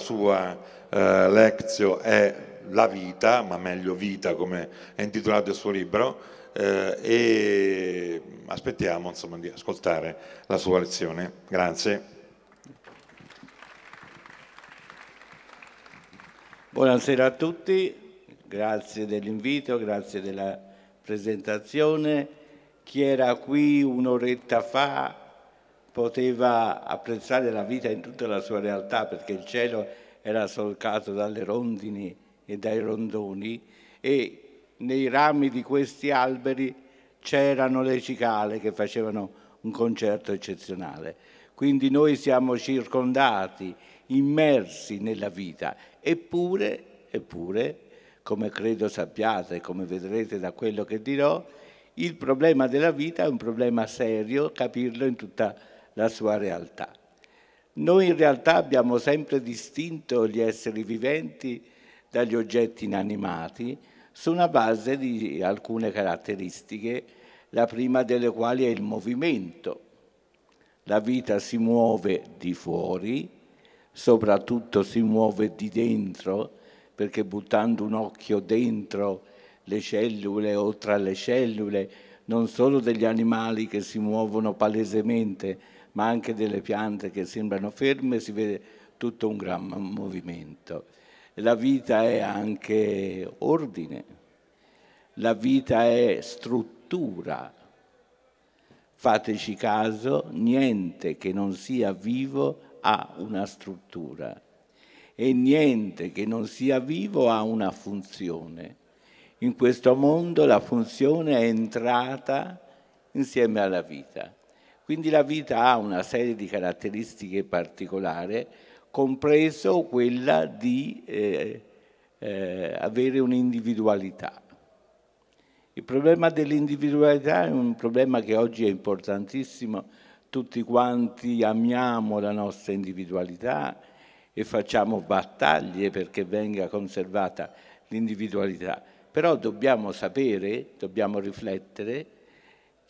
sua eh, lectio è la vita, ma meglio vita come è intitolato il suo libro, eh, e aspettiamo insomma, di ascoltare la sua lezione. Grazie. Buonasera a tutti, grazie dell'invito, grazie della presentazione. Chi era qui un'oretta fa poteva apprezzare la vita in tutta la sua realtà perché il cielo era solcato dalle rondini e dai rondoni e nei rami di questi alberi c'erano le cicale che facevano un concerto eccezionale. Quindi noi siamo circondati, immersi nella vita, eppure, eppure, come credo sappiate, come vedrete da quello che dirò, il problema della vita è un problema serio, capirlo in tutta la vita la sua realtà. Noi in realtà abbiamo sempre distinto gli esseri viventi dagli oggetti inanimati su una base di alcune caratteristiche, la prima delle quali è il movimento. La vita si muove di fuori, soprattutto si muove di dentro, perché buttando un occhio dentro le cellule o tra le cellule, non solo degli animali che si muovono palesemente, ma anche delle piante che sembrano ferme, si vede tutto un gran movimento. La vita è anche ordine, la vita è struttura. Fateci caso, niente che non sia vivo ha una struttura e niente che non sia vivo ha una funzione. In questo mondo la funzione è entrata insieme alla vita. Quindi la vita ha una serie di caratteristiche particolari, compreso quella di eh, eh, avere un'individualità. Il problema dell'individualità è un problema che oggi è importantissimo, tutti quanti amiamo la nostra individualità e facciamo battaglie perché venga conservata l'individualità, però dobbiamo sapere, dobbiamo riflettere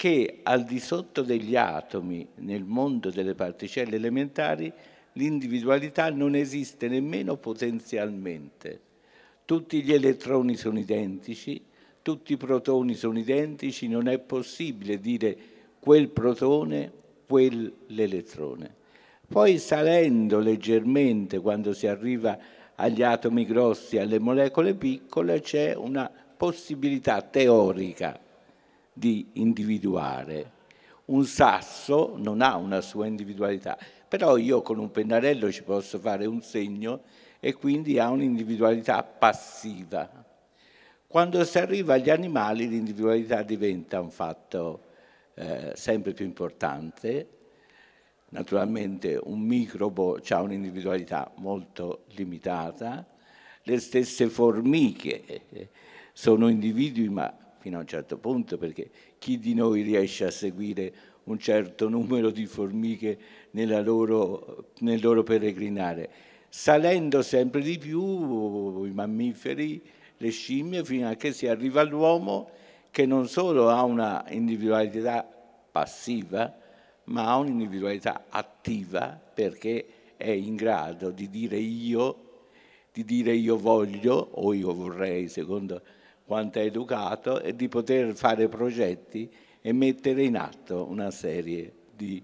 che al di sotto degli atomi nel mondo delle particelle elementari l'individualità non esiste nemmeno potenzialmente. Tutti gli elettroni sono identici, tutti i protoni sono identici, non è possibile dire quel protone, quell'elettrone. Poi salendo leggermente quando si arriva agli atomi grossi, alle molecole piccole, c'è una possibilità teorica di individuare. Un sasso non ha una sua individualità, però io con un pennarello ci posso fare un segno e quindi ha un'individualità passiva. Quando si arriva agli animali l'individualità diventa un fatto eh, sempre più importante. Naturalmente un microbo ha un'individualità molto limitata, le stesse formiche eh, sono individui ma fino a un certo punto, perché chi di noi riesce a seguire un certo numero di formiche loro, nel loro peregrinare? Salendo sempre di più i mammiferi, le scimmie, fino a che si arriva all'uomo che non solo ha una individualità passiva, ma ha un'individualità attiva perché è in grado di dire io, di dire io voglio o io vorrei, secondo quanto è educato e di poter fare progetti e mettere in atto una serie di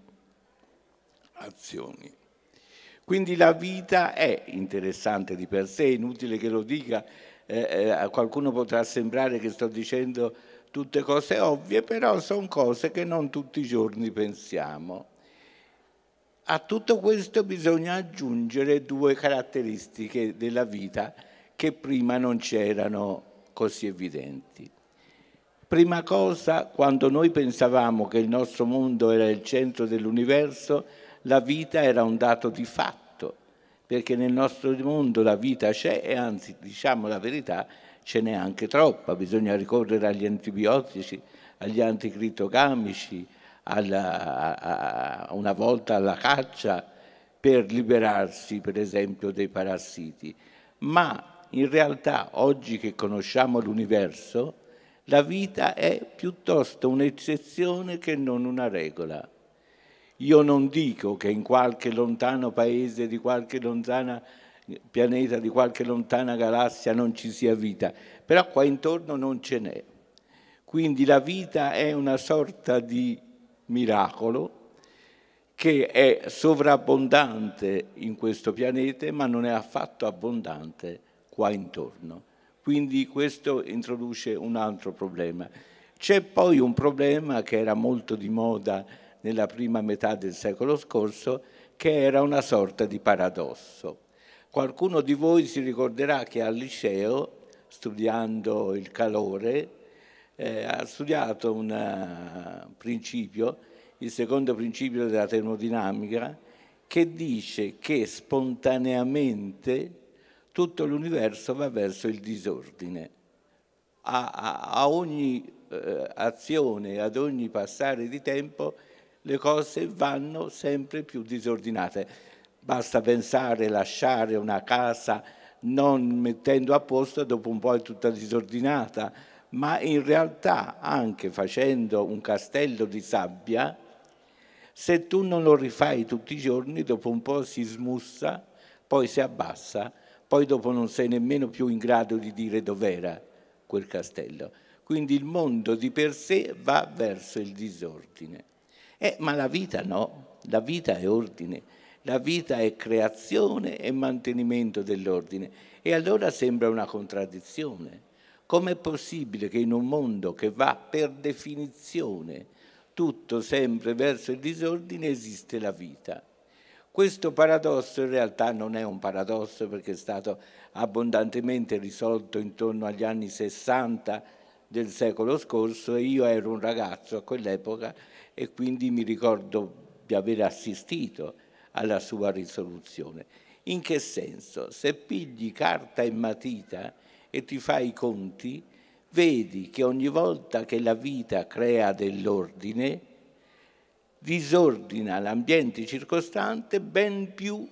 azioni. Quindi la vita è interessante di per sé, è inutile che lo dica, eh, eh a qualcuno potrà sembrare che sto dicendo tutte cose ovvie, però sono cose che non tutti i giorni pensiamo. A tutto questo bisogna aggiungere due caratteristiche della vita che prima non c'erano così evidenti. Prima cosa, quando noi pensavamo che il nostro mondo era il centro dell'universo, la vita era un dato di fatto, perché nel nostro mondo la vita c'è e anzi, diciamo la verità, ce n'è anche troppa, bisogna ricorrere agli antibiotici, agli anticritogamici, alla, a, a, una volta alla caccia per liberarsi per esempio dei parassiti, ma in realtà oggi che conosciamo l'universo, la vita è piuttosto un'eccezione che non una regola. Io non dico che in qualche lontano paese di qualche lontana pianeta, di qualche lontana galassia non ci sia vita, però qua intorno non ce n'è. Quindi la vita è una sorta di miracolo che è sovrabbondante in questo pianeta, ma non è affatto abbondante qua intorno. Quindi questo introduce un altro problema. C'è poi un problema che era molto di moda nella prima metà del secolo scorso, che era una sorta di paradosso. Qualcuno di voi si ricorderà che al liceo, studiando il calore, eh, ha studiato un eh, principio, il secondo principio della termodinamica, che dice che spontaneamente tutto l'universo va verso il disordine. A, a, a ogni eh, azione, ad ogni passare di tempo, le cose vanno sempre più disordinate. Basta pensare, lasciare una casa non mettendo a posto, dopo un po' è tutta disordinata, ma in realtà anche facendo un castello di sabbia, se tu non lo rifai tutti i giorni, dopo un po' si smussa, poi si abbassa poi dopo non sei nemmeno più in grado di dire dov'era quel castello. Quindi il mondo di per sé va verso il disordine. Eh, ma la vita no, la vita è ordine, la vita è creazione e mantenimento dell'ordine. E allora sembra una contraddizione. Com'è possibile che in un mondo che va per definizione tutto sempre verso il disordine esiste la vita? Questo paradosso in realtà non è un paradosso perché è stato abbondantemente risolto intorno agli anni 60 del secolo scorso e io ero un ragazzo a quell'epoca e quindi mi ricordo di aver assistito alla sua risoluzione. In che senso? Se pigli carta e matita e ti fai i conti, vedi che ogni volta che la vita crea dell'ordine, disordina l'ambiente circostante ben più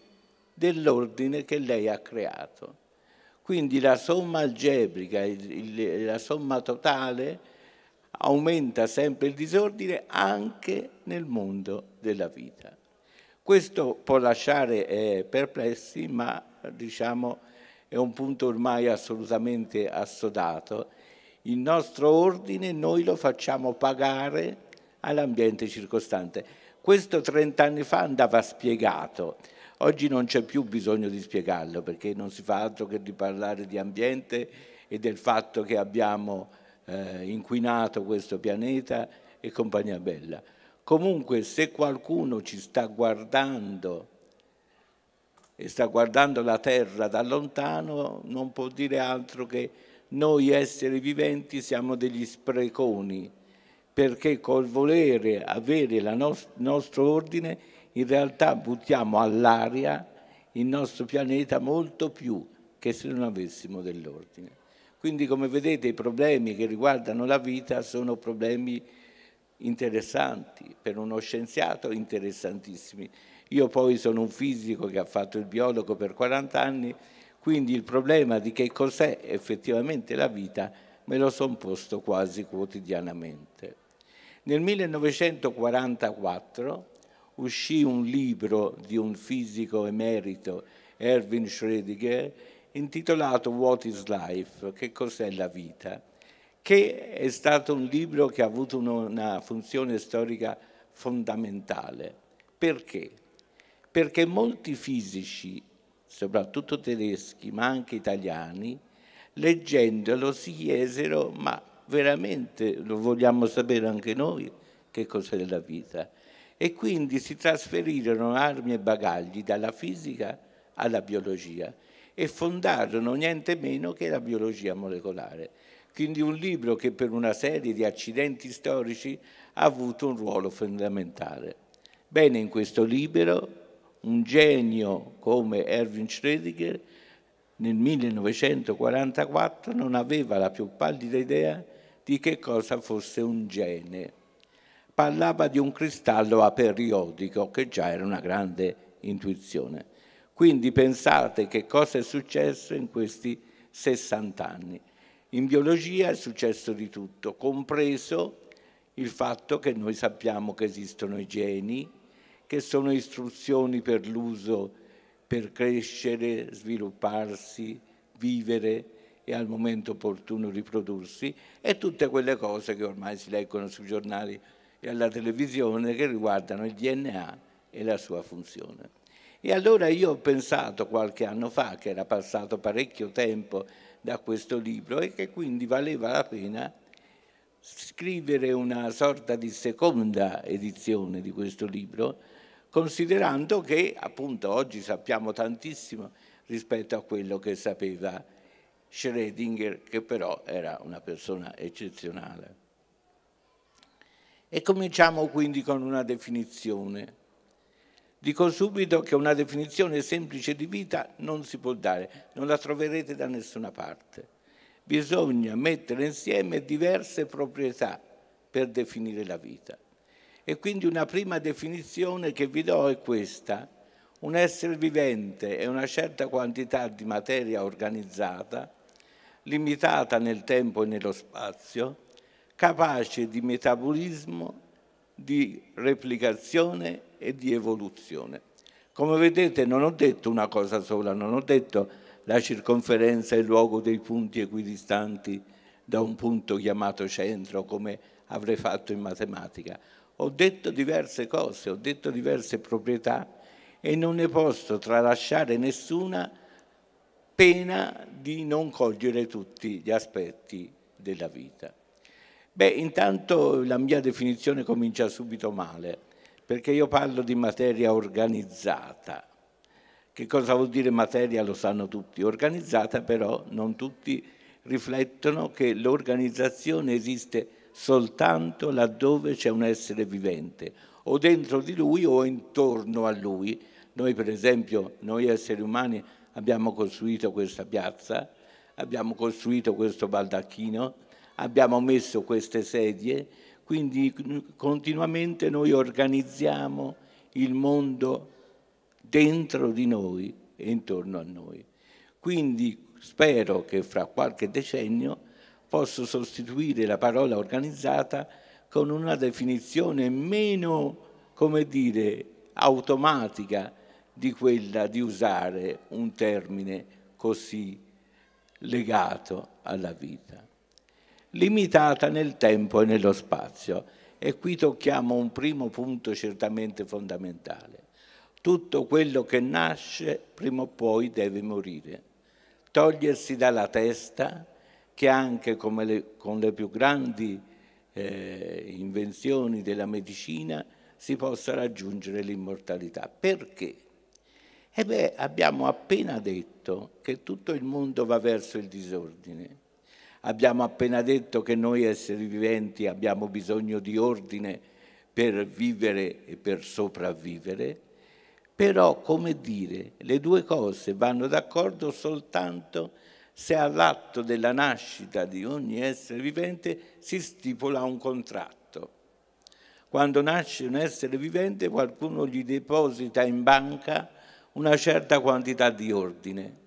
dell'ordine che lei ha creato. Quindi la somma algebrica, la somma totale aumenta sempre il disordine anche nel mondo della vita. Questo può lasciare eh, perplessi, ma diciamo è un punto ormai assolutamente assodato. Il nostro ordine noi lo facciamo pagare all'ambiente circostante. Questo 30 anni fa andava spiegato, oggi non c'è più bisogno di spiegarlo perché non si fa altro che di parlare di ambiente e del fatto che abbiamo eh, inquinato questo pianeta e compagnia bella. Comunque se qualcuno ci sta guardando e sta guardando la Terra da lontano, non può dire altro che noi esseri viventi siamo degli spreconi perché col volere avere il nos nostro ordine in realtà buttiamo all'aria il nostro pianeta molto più che se non avessimo dell'ordine. Quindi come vedete i problemi che riguardano la vita sono problemi interessanti, per uno scienziato interessantissimi. Io poi sono un fisico che ha fatto il biologo per 40 anni, quindi il problema di che cos'è effettivamente la vita me lo sono posto quasi quotidianamente. Nel 1944 uscì un libro di un fisico emerito, Erwin Schrödinger, intitolato What is Life? Che cos'è la vita? Che è stato un libro che ha avuto una funzione storica fondamentale. Perché? Perché molti fisici, soprattutto tedeschi, ma anche italiani, leggendolo si chiesero ma veramente lo vogliamo sapere anche noi che cos'è la vita. E quindi si trasferirono armi e bagagli dalla fisica alla biologia e fondarono niente meno che la biologia molecolare. Quindi un libro che per una serie di accidenti storici ha avuto un ruolo fondamentale. Bene, in questo libro un genio come Erwin Schrödinger nel 1944 non aveva la più pallida idea di che cosa fosse un gene. Parlava di un cristallo aperiodico, che già era una grande intuizione. Quindi pensate che cosa è successo in questi 60 anni. In biologia è successo di tutto, compreso il fatto che noi sappiamo che esistono i geni, che sono istruzioni per l'uso, per crescere, svilupparsi, vivere, e al momento opportuno riprodursi e tutte quelle cose che ormai si leggono sui giornali e alla televisione che riguardano il DNA e la sua funzione. E allora io ho pensato qualche anno fa, che era passato parecchio tempo da questo libro e che quindi valeva la pena scrivere una sorta di seconda edizione di questo libro, considerando che appunto oggi sappiamo tantissimo rispetto a quello che sapeva Schrödinger, che però era una persona eccezionale. E cominciamo quindi con una definizione. Dico subito che una definizione semplice di vita non si può dare, non la troverete da nessuna parte. Bisogna mettere insieme diverse proprietà per definire la vita. E quindi una prima definizione che vi do è questa. Un essere vivente è una certa quantità di materia organizzata limitata nel tempo e nello spazio, capace di metabolismo, di replicazione e di evoluzione. Come vedete non ho detto una cosa sola, non ho detto la circonferenza è il luogo dei punti equidistanti da un punto chiamato centro, come avrei fatto in matematica. Ho detto diverse cose, ho detto diverse proprietà e non ne posso tralasciare nessuna pena di non cogliere tutti gli aspetti della vita. Beh, intanto la mia definizione comincia subito male, perché io parlo di materia organizzata. Che cosa vuol dire materia lo sanno tutti, organizzata però non tutti riflettono che l'organizzazione esiste soltanto laddove c'è un essere vivente, o dentro di lui o intorno a lui. Noi per esempio, noi esseri umani abbiamo costruito questa piazza, abbiamo costruito questo baldacchino, abbiamo messo queste sedie, quindi continuamente noi organizziamo il mondo dentro di noi e intorno a noi. Quindi spero che fra qualche decennio posso sostituire la parola organizzata con una definizione meno, come dire, automatica, di quella di usare un termine così legato alla vita, limitata nel tempo e nello spazio. E qui tocchiamo un primo punto certamente fondamentale. Tutto quello che nasce prima o poi deve morire. Togliersi dalla testa che anche le, con le più grandi eh, invenzioni della medicina si possa raggiungere l'immortalità. Perché? E eh beh, abbiamo appena detto che tutto il mondo va verso il disordine. Abbiamo appena detto che noi esseri viventi abbiamo bisogno di ordine per vivere e per sopravvivere, però, come dire, le due cose vanno d'accordo soltanto se all'atto della nascita di ogni essere vivente si stipula un contratto. Quando nasce un essere vivente qualcuno gli deposita in banca una certa quantità di ordine.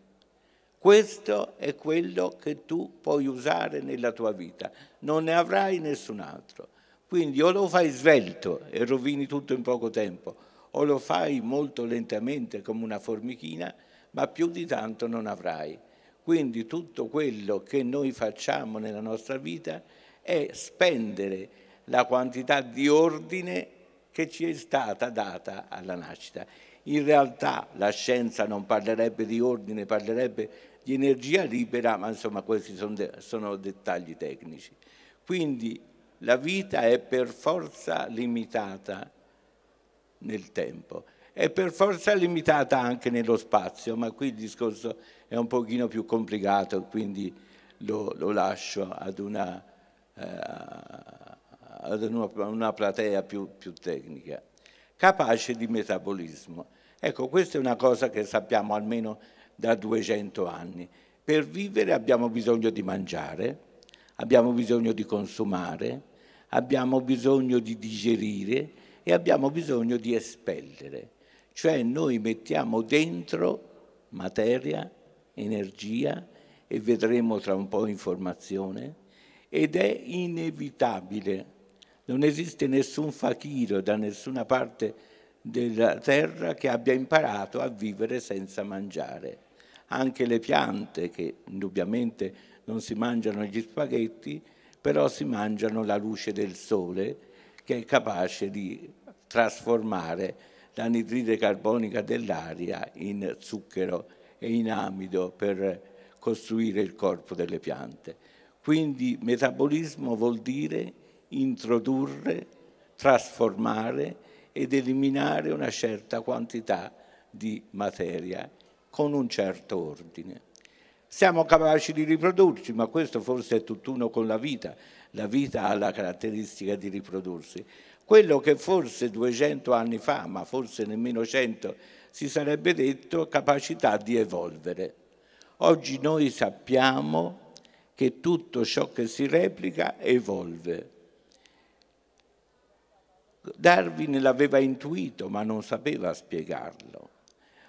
Questo è quello che tu puoi usare nella tua vita, non ne avrai nessun altro. Quindi o lo fai svelto e rovini tutto in poco tempo, o lo fai molto lentamente come una formichina, ma più di tanto non avrai. Quindi tutto quello che noi facciamo nella nostra vita è spendere la quantità di ordine che ci è stata data alla nascita. In realtà la scienza non parlerebbe di ordine, parlerebbe di energia libera, ma insomma questi sono, de sono dettagli tecnici. Quindi la vita è per forza limitata nel tempo è per forza limitata anche nello spazio, ma qui il discorso è un pochino più complicato, quindi lo, lo lascio ad una... Eh, ad una, una platea più, più tecnica, capace di metabolismo. Ecco, questa è una cosa che sappiamo almeno da 200 anni. Per vivere abbiamo bisogno di mangiare, abbiamo bisogno di consumare, abbiamo bisogno di digerire e abbiamo bisogno di espellere. Cioè noi mettiamo dentro materia, energia e vedremo tra un po' informazione ed è inevitabile non esiste nessun fakiro da nessuna parte della terra che abbia imparato a vivere senza mangiare. Anche le piante, che indubbiamente non si mangiano gli spaghetti, però si mangiano la luce del sole che è capace di trasformare l'anidride carbonica dell'aria in zucchero e in amido per costruire il corpo delle piante. Quindi metabolismo vuol dire introdurre, trasformare ed eliminare una certa quantità di materia con un certo ordine. Siamo capaci di riprodurci, ma questo forse è tutt'uno con la vita. La vita ha la caratteristica di riprodursi. Quello che forse 200 anni fa, ma forse nemmeno 100, si sarebbe detto capacità di evolvere. Oggi noi sappiamo che tutto ciò che si replica evolve Darwin l'aveva intuito ma non sapeva spiegarlo.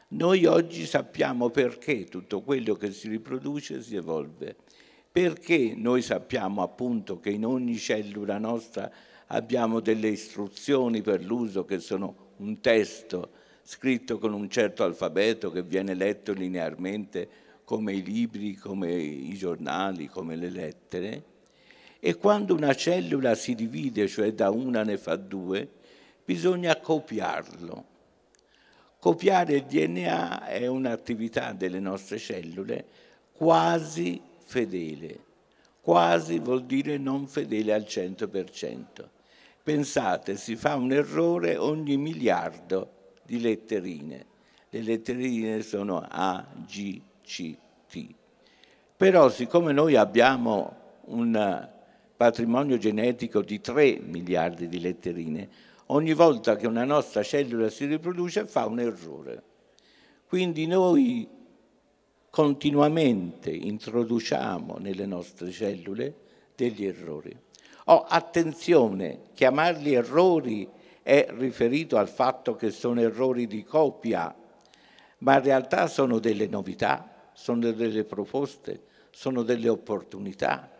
Noi oggi sappiamo perché tutto quello che si riproduce si evolve, perché noi sappiamo appunto che in ogni cellula nostra abbiamo delle istruzioni per l'uso che sono un testo scritto con un certo alfabeto che viene letto linearmente come i libri, come i giornali, come le lettere e quando una cellula si divide, cioè da una ne fa due, bisogna copiarlo. Copiare il DNA è un'attività delle nostre cellule quasi fedele. Quasi vuol dire non fedele al 100%. Pensate, si fa un errore ogni miliardo di letterine. Le letterine sono A, G, C, T. Però siccome noi abbiamo una patrimonio genetico di 3 miliardi di letterine, ogni volta che una nostra cellula si riproduce fa un errore. Quindi noi continuamente introduciamo nelle nostre cellule degli errori. Oh, attenzione, chiamarli errori è riferito al fatto che sono errori di copia, ma in realtà sono delle novità, sono delle proposte, sono delle opportunità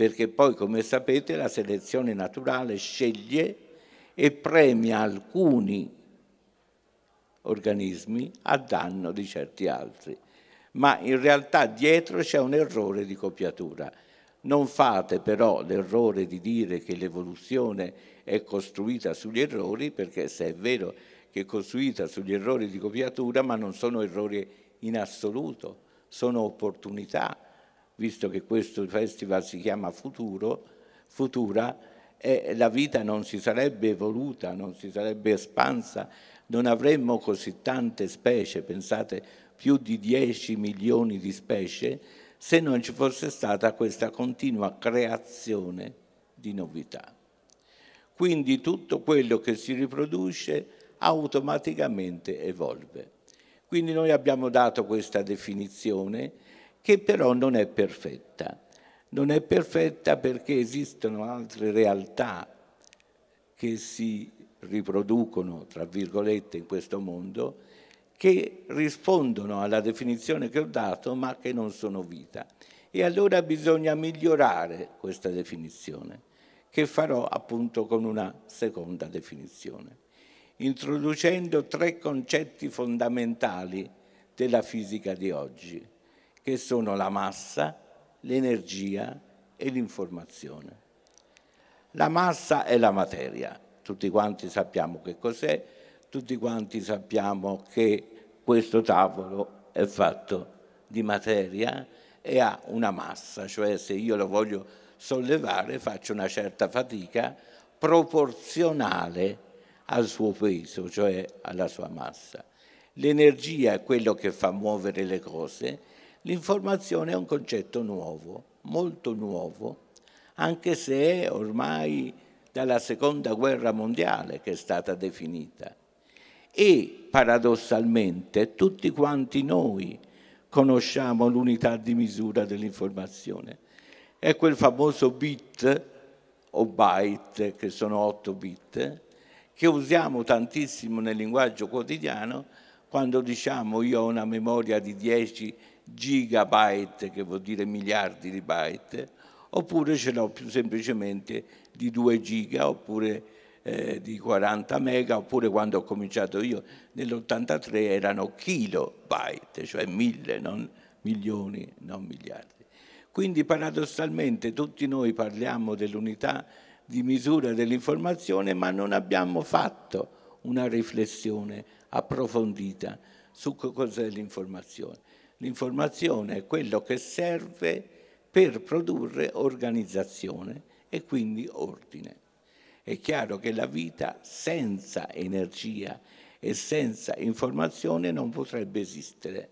perché poi come sapete la selezione naturale sceglie e premia alcuni organismi a danno di certi altri. Ma in realtà dietro c'è un errore di copiatura. Non fate però l'errore di dire che l'evoluzione è costruita sugli errori, perché se è vero che è costruita sugli errori di copiatura, ma non sono errori in assoluto, sono opportunità, visto che questo festival si chiama Futuro, Futura, e la vita non si sarebbe evoluta, non si sarebbe espansa, non avremmo così tante specie, pensate più di 10 milioni di specie, se non ci fosse stata questa continua creazione di novità. Quindi tutto quello che si riproduce automaticamente evolve. Quindi noi abbiamo dato questa definizione che però non è perfetta. Non è perfetta perché esistono altre realtà che si riproducono, tra virgolette, in questo mondo, che rispondono alla definizione che ho dato, ma che non sono vita. E allora bisogna migliorare questa definizione, che farò appunto con una seconda definizione, introducendo tre concetti fondamentali della fisica di oggi che sono la massa, l'energia e l'informazione. La massa è la materia, tutti quanti sappiamo che cos'è, tutti quanti sappiamo che questo tavolo è fatto di materia e ha una massa, cioè se io lo voglio sollevare faccio una certa fatica proporzionale al suo peso, cioè alla sua massa. L'energia è quello che fa muovere le cose L'informazione è un concetto nuovo, molto nuovo, anche se è ormai dalla seconda guerra mondiale che è stata definita. E paradossalmente tutti quanti noi conosciamo l'unità di misura dell'informazione. È quel famoso bit o byte, che sono 8 bit, che usiamo tantissimo nel linguaggio quotidiano quando diciamo io ho una memoria di 10 gigabyte, che vuol dire miliardi di byte, oppure ce l'ho più semplicemente di 2 giga, oppure eh, di 40 mega, oppure quando ho cominciato io nell'83 erano kilobyte, cioè mille, non milioni, non miliardi. Quindi paradossalmente tutti noi parliamo dell'unità di misura dell'informazione, ma non abbiamo fatto una riflessione approfondita su cosa è l'informazione. L'informazione è quello che serve per produrre organizzazione e quindi ordine. È chiaro che la vita senza energia e senza informazione non potrebbe esistere.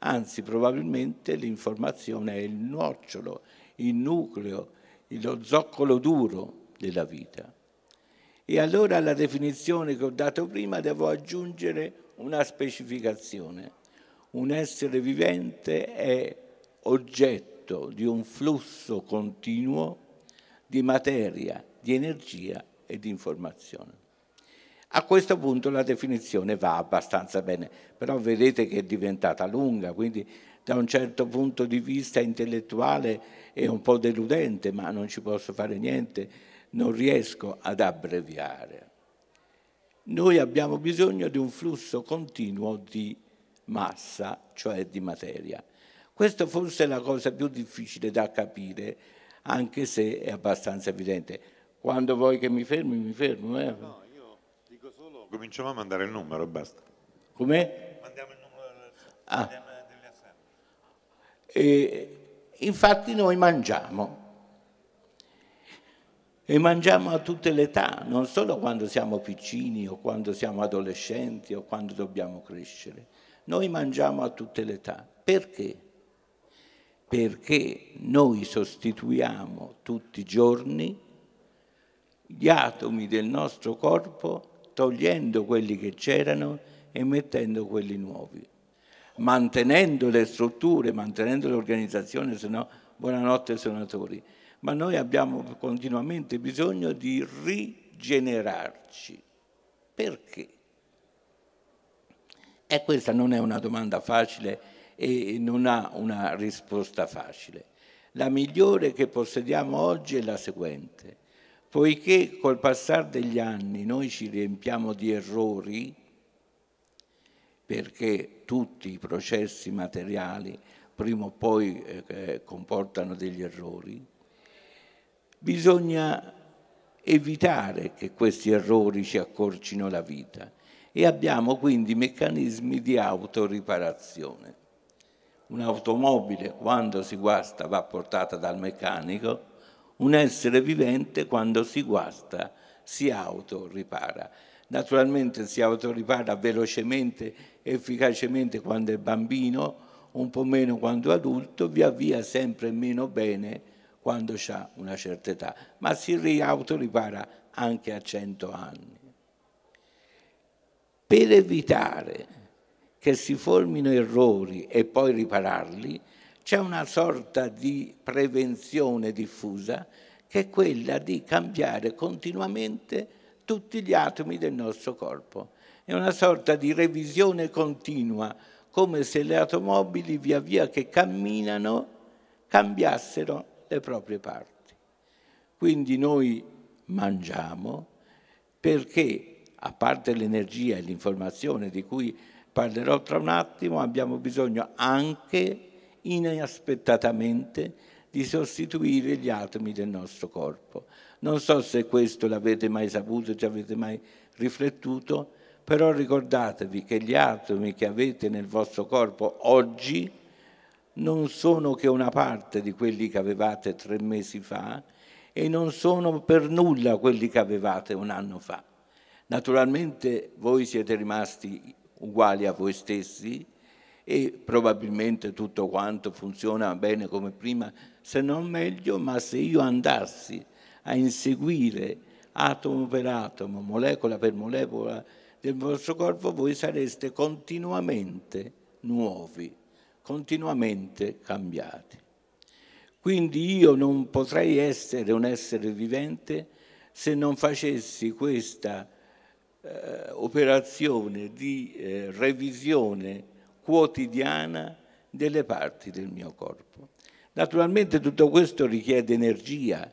Anzi, probabilmente l'informazione è il nocciolo, il nucleo, lo zoccolo duro della vita. E allora alla definizione che ho dato prima devo aggiungere una specificazione un essere vivente è oggetto di un flusso continuo di materia, di energia e di informazione. A questo punto la definizione va abbastanza bene, però vedete che è diventata lunga, quindi da un certo punto di vista intellettuale è un po' deludente, ma non ci posso fare niente, non riesco ad abbreviare. Noi abbiamo bisogno di un flusso continuo di massa, cioè di materia. Questa forse è la cosa più difficile da capire, anche se è abbastanza evidente. Quando vuoi che mi fermi, mi fermo. Eh? No, io dico solo, cominciamo a mandare il numero e basta. Come? Mandiamo il numero ah. delle assemblee. Infatti noi mangiamo. E mangiamo a tutte le età, non solo quando siamo piccini o quando siamo adolescenti o quando dobbiamo crescere. Noi mangiamo a tutte le età. Perché? Perché noi sostituiamo tutti i giorni gli atomi del nostro corpo togliendo quelli che c'erano e mettendo quelli nuovi, mantenendo le strutture, mantenendo l'organizzazione, se no buonanotte senatori, ma noi abbiamo continuamente bisogno di rigenerarci. Perché? E questa non è una domanda facile e non ha una risposta facile. La migliore che possediamo oggi è la seguente. Poiché col passare degli anni noi ci riempiamo di errori, perché tutti i processi materiali prima o poi eh, eh comportano degli errori, bisogna evitare che questi errori ci accorcino la vita e abbiamo quindi meccanismi di autoriparazione. Un'automobile quando si guasta va portata dal meccanico, un essere vivente quando si guasta si autoripara. Naturalmente si autoripara velocemente, efficacemente quando è bambino, un po' meno quando è adulto, via via sempre meno bene quando ha una certa età, ma si autoripara anche a 100 anni. Per evitare che si formino errori e poi ripararli, c'è una sorta di prevenzione diffusa che è quella di cambiare continuamente tutti gli atomi del nostro corpo. È una sorta di revisione continua, come se le automobili via via che camminano cambiassero le proprie parti. Quindi noi mangiamo perché a parte l'energia e l'informazione di cui parlerò tra un attimo, abbiamo bisogno anche inaspettatamente di sostituire gli atomi del nostro corpo. Non so se questo l'avete mai saputo, ci avete mai riflettuto, però ricordatevi che gli atomi che avete nel vostro corpo oggi non sono che una parte di quelli che avevate tre mesi fa e non sono per nulla quelli che avevate un anno fa. Naturalmente voi siete rimasti uguali a voi stessi e probabilmente tutto quanto funziona bene come prima, se non meglio, ma se io andassi a inseguire atomo per atomo, molecola per molecola del vostro corpo, voi sareste continuamente nuovi, continuamente cambiati. Quindi io non potrei essere un essere vivente se non facessi questa eh, operazione di eh, revisione quotidiana delle parti del mio corpo. Naturalmente tutto questo richiede energia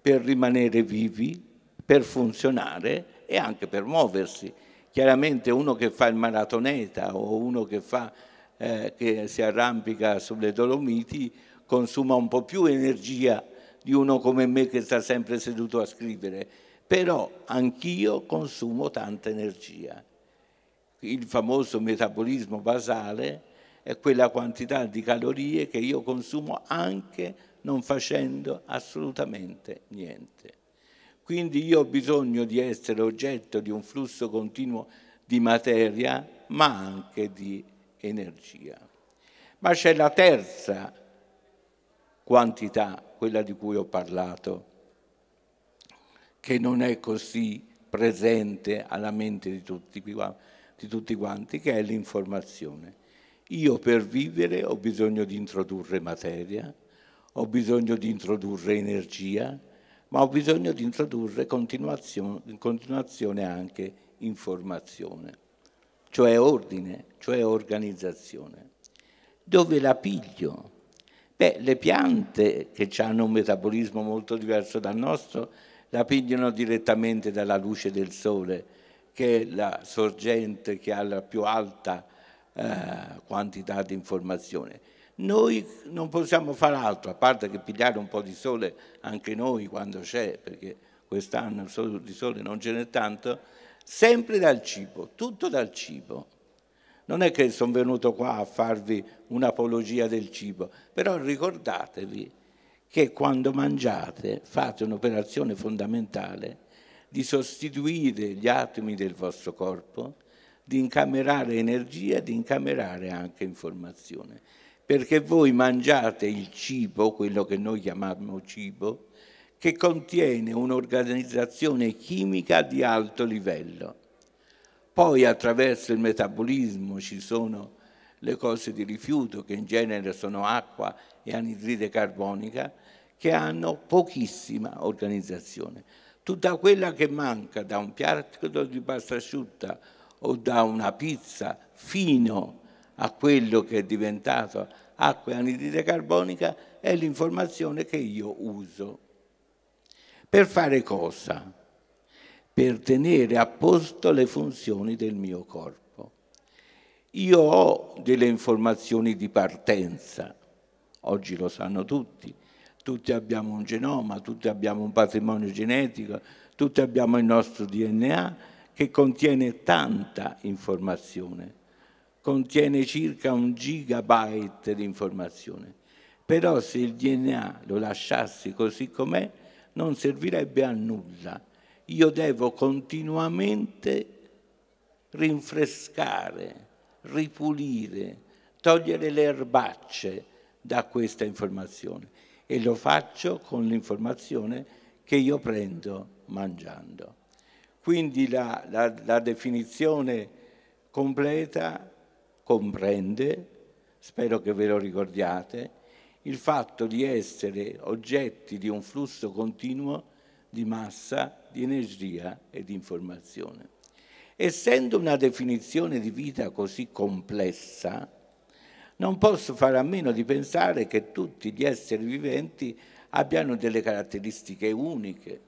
per rimanere vivi, per funzionare e anche per muoversi. Chiaramente uno che fa il maratoneta o uno che, fa, eh, che si arrampica sulle Dolomiti consuma un po' più energia di uno come me che sta sempre seduto a scrivere però anch'io consumo tanta energia. Il famoso metabolismo basale è quella quantità di calorie che io consumo anche non facendo assolutamente niente. Quindi io ho bisogno di essere oggetto di un flusso continuo di materia, ma anche di energia. Ma c'è la terza quantità, quella di cui ho parlato, che non è così presente alla mente di tutti, di tutti quanti, che è l'informazione. Io per vivere ho bisogno di introdurre materia, ho bisogno di introdurre energia, ma ho bisogno di introdurre in continuazione anche informazione, cioè ordine, cioè organizzazione. Dove la piglio? Beh, le piante che hanno un metabolismo molto diverso dal nostro la pigliano direttamente dalla luce del sole, che è la sorgente che ha la più alta eh, quantità di informazione. Noi non possiamo fare altro, a parte che pigliare un po' di sole anche noi quando c'è, perché quest'anno di sole non ce n'è tanto, sempre dal cibo, tutto dal cibo. Non è che sono venuto qua a farvi un'apologia del cibo, però ricordatevi che quando mangiate fate un'operazione fondamentale di sostituire gli atomi del vostro corpo, di incamerare energia e di incamerare anche informazione. Perché voi mangiate il cibo, quello che noi chiamiamo cibo, che contiene un'organizzazione chimica di alto livello. Poi attraverso il metabolismo ci sono le cose di rifiuto che in genere sono acqua e anidride carbonica che hanno pochissima organizzazione. Tutta quella che manca da un piatto di pasta asciutta o da una pizza fino a quello che è diventato acqua e anidride carbonica è l'informazione che io uso. Per fare cosa? Per tenere a posto le funzioni del mio corpo. Io ho delle informazioni di partenza, oggi lo sanno tutti, tutti abbiamo un genoma, tutti abbiamo un patrimonio genetico, tutti abbiamo il nostro DNA che contiene tanta informazione, contiene circa un gigabyte di informazione. Però se il DNA lo lasciassi così com'è non servirebbe a nulla. Io devo continuamente rinfrescare, ripulire, togliere le erbacce da questa informazione e lo faccio con l'informazione che io prendo mangiando. Quindi la, la, la definizione completa comprende, spero che ve lo ricordiate, il fatto di essere oggetti di un flusso continuo di massa, di energia e di informazione. Essendo una definizione di vita così complessa, non posso fare a meno di pensare che tutti gli esseri viventi abbiano delle caratteristiche uniche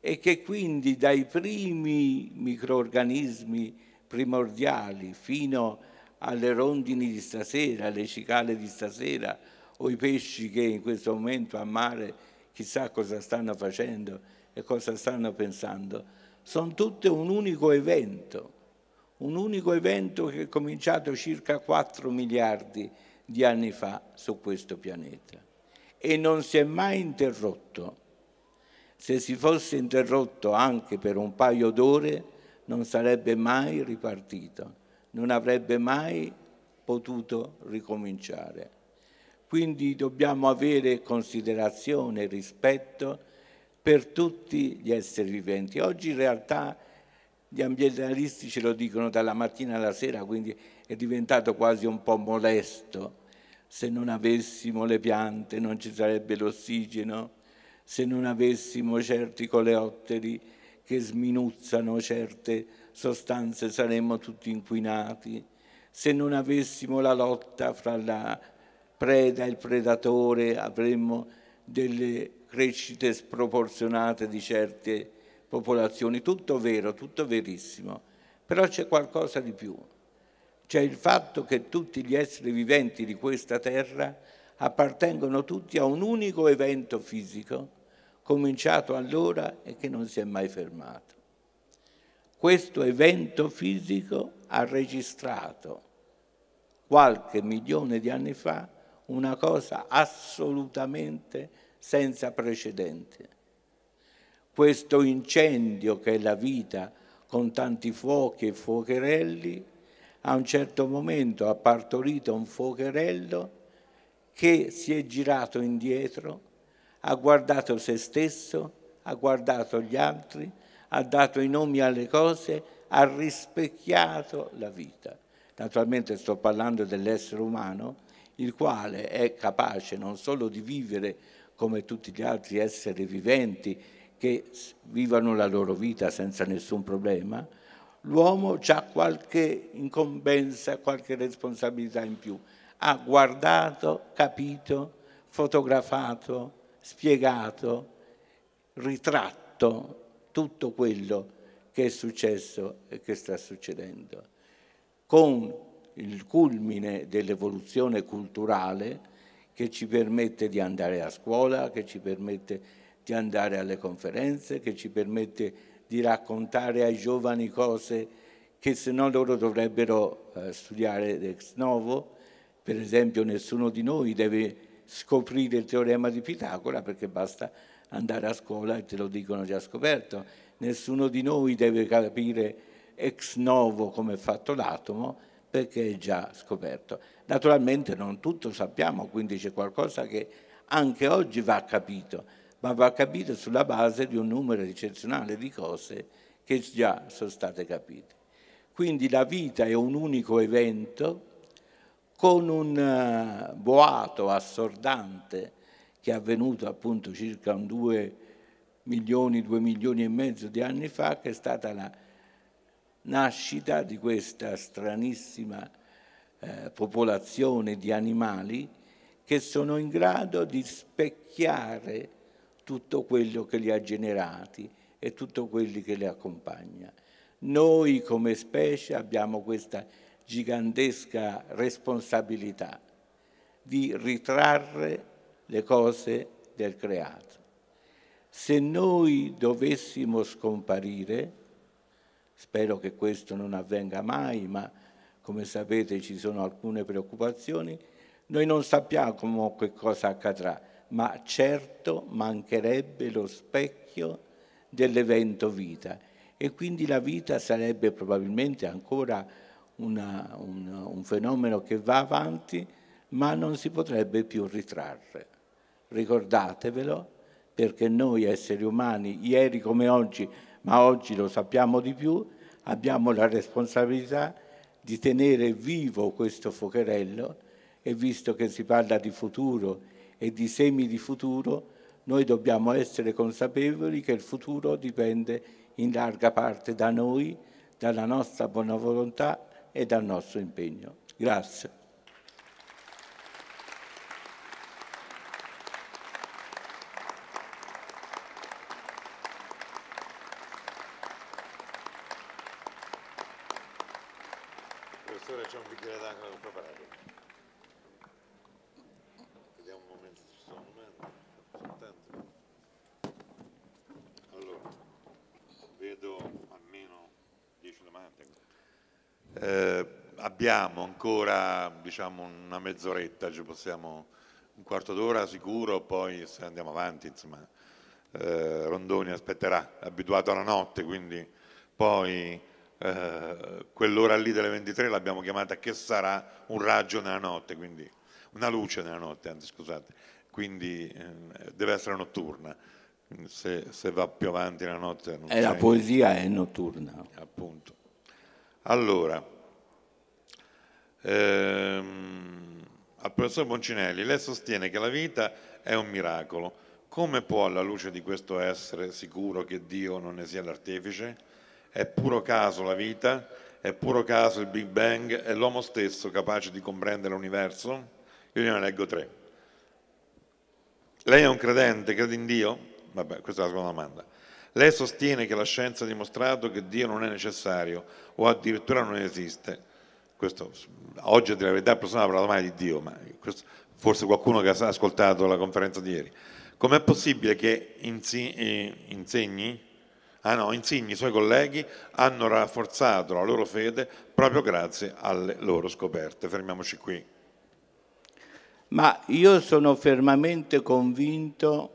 e che quindi dai primi microorganismi primordiali fino alle rondini di stasera, alle cicale di stasera o i pesci che in questo momento a mare chissà cosa stanno facendo e cosa stanno pensando, sono tutte un unico evento un unico evento che è cominciato circa 4 miliardi di anni fa su questo pianeta e non si è mai interrotto. Se si fosse interrotto anche per un paio d'ore non sarebbe mai ripartito, non avrebbe mai potuto ricominciare. Quindi dobbiamo avere considerazione e rispetto per tutti gli esseri viventi. Oggi in realtà gli ambientalisti ce lo dicono dalla mattina alla sera, quindi è diventato quasi un po' molesto. Se non avessimo le piante non ci sarebbe l'ossigeno, se non avessimo certi coleotteri che sminuzzano certe sostanze saremmo tutti inquinati, se non avessimo la lotta fra la preda e il predatore avremmo delle crescite sproporzionate di certe popolazioni, tutto vero, tutto verissimo, però c'è qualcosa di più. C'è il fatto che tutti gli esseri viventi di questa terra appartengono tutti a un unico evento fisico, cominciato allora e che non si è mai fermato. Questo evento fisico ha registrato qualche milione di anni fa una cosa assolutamente senza precedenti questo incendio che è la vita con tanti fuochi e fuocherelli, a un certo momento ha partorito un fuocherello che si è girato indietro, ha guardato se stesso, ha guardato gli altri, ha dato i nomi alle cose, ha rispecchiato la vita. Naturalmente sto parlando dell'essere umano, il quale è capace non solo di vivere come tutti gli altri esseri viventi, che vivano la loro vita senza nessun problema, l'uomo ha qualche incombenza, qualche responsabilità in più. Ha guardato, capito, fotografato, spiegato, ritratto tutto quello che è successo e che sta succedendo. Con il culmine dell'evoluzione culturale che ci permette di andare a scuola, che ci permette di andare alle conferenze, che ci permette di raccontare ai giovani cose che se no loro dovrebbero eh, studiare ex novo. Per esempio nessuno di noi deve scoprire il teorema di Pitagora perché basta andare a scuola e te lo dicono già scoperto. Nessuno di noi deve capire ex novo come è fatto l'atomo perché è già scoperto. Naturalmente non tutto sappiamo, quindi c'è qualcosa che anche oggi va capito ma va capito sulla base di un numero eccezionale di cose che già sono state capite. Quindi la vita è un unico evento con un eh, boato assordante che è avvenuto appunto circa 2 milioni, 2 milioni e mezzo di anni fa, che è stata la nascita di questa stranissima eh, popolazione di animali che sono in grado di specchiare tutto quello che li ha generati e tutto quello che li accompagna. Noi come specie abbiamo questa gigantesca responsabilità di ritrarre le cose del creato. Se noi dovessimo scomparire, spero che questo non avvenga mai, ma come sapete ci sono alcune preoccupazioni, noi non sappiamo che cosa accadrà ma certo mancherebbe lo specchio dell'evento vita e quindi la vita sarebbe probabilmente ancora una, un, un fenomeno che va avanti ma non si potrebbe più ritrarre. Ricordatevelo perché noi esseri umani, ieri come oggi, ma oggi lo sappiamo di più, abbiamo la responsabilità di tenere vivo questo focherello e visto che si parla di futuro e di semi di futuro, noi dobbiamo essere consapevoli che il futuro dipende in larga parte da noi, dalla nostra buona volontà e dal nostro impegno. Grazie. abbiamo ancora diciamo, una mezz'oretta, ci possiamo un quarto d'ora sicuro, poi se andiamo avanti, insomma, eh, Rondoni aspetterà, è abituato alla notte, quindi poi eh, quell'ora lì delle 23 l'abbiamo chiamata che sarà un raggio nella notte, quindi una luce nella notte, anzi scusate, quindi eh, deve essere notturna. Se, se, va più avanti la notte non e eh, la poesia è notturna appunto allora Ehm, al professor Boncinelli, lei sostiene che la vita è un miracolo. Come può, alla luce di questo essere sicuro che Dio non ne sia l'artefice? È puro caso la vita? È puro caso il Big Bang? È l'uomo stesso capace di comprendere l'universo? Io ne leggo tre. Lei è un credente, crede in Dio? Vabbè, questa è la seconda domanda. Lei sostiene che la scienza ha dimostrato che Dio non è necessario o addirittura non esiste questo, oggi è della verità personale, parla mai di Dio, ma questo, forse qualcuno che ha ascoltato la conferenza di ieri. Com'è possibile che eh, insegni, ah no, insegni i suoi colleghi hanno rafforzato la loro fede proprio grazie alle loro scoperte? Fermiamoci qui. Ma io sono fermamente convinto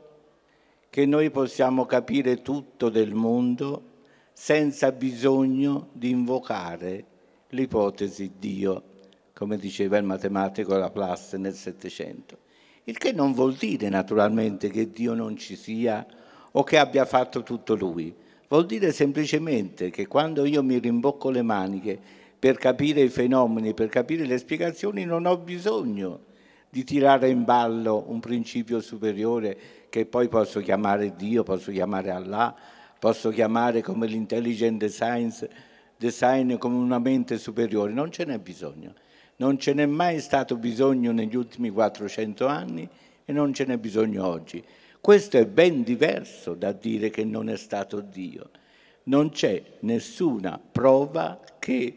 che noi possiamo capire tutto del mondo senza bisogno di invocare l'ipotesi Dio, come diceva il matematico Laplace nel Settecento. Il che non vuol dire naturalmente che Dio non ci sia o che abbia fatto tutto lui. Vuol dire semplicemente che quando io mi rimbocco le maniche per capire i fenomeni, per capire le spiegazioni, non ho bisogno di tirare in ballo un principio superiore che poi posso chiamare Dio, posso chiamare Allah, posso chiamare come l'intelligent science design come una mente superiore, non ce n'è bisogno. Non ce n'è mai stato bisogno negli ultimi 400 anni e non ce n'è bisogno oggi. Questo è ben diverso da dire che non è stato Dio. Non c'è nessuna prova che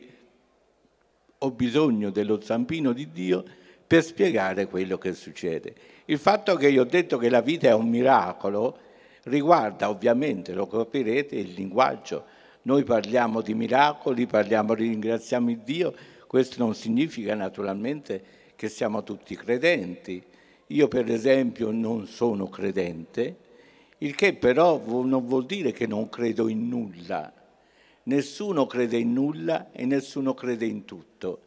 ho bisogno dello zampino di Dio per spiegare quello che succede. Il fatto che io ho detto che la vita è un miracolo riguarda ovviamente, lo capirete, il linguaggio, noi parliamo di miracoli, parliamo di ringraziamo il Dio, questo non significa naturalmente che siamo tutti credenti. Io per esempio non sono credente, il che però non vuol dire che non credo in nulla. Nessuno crede in nulla e nessuno crede in tutto.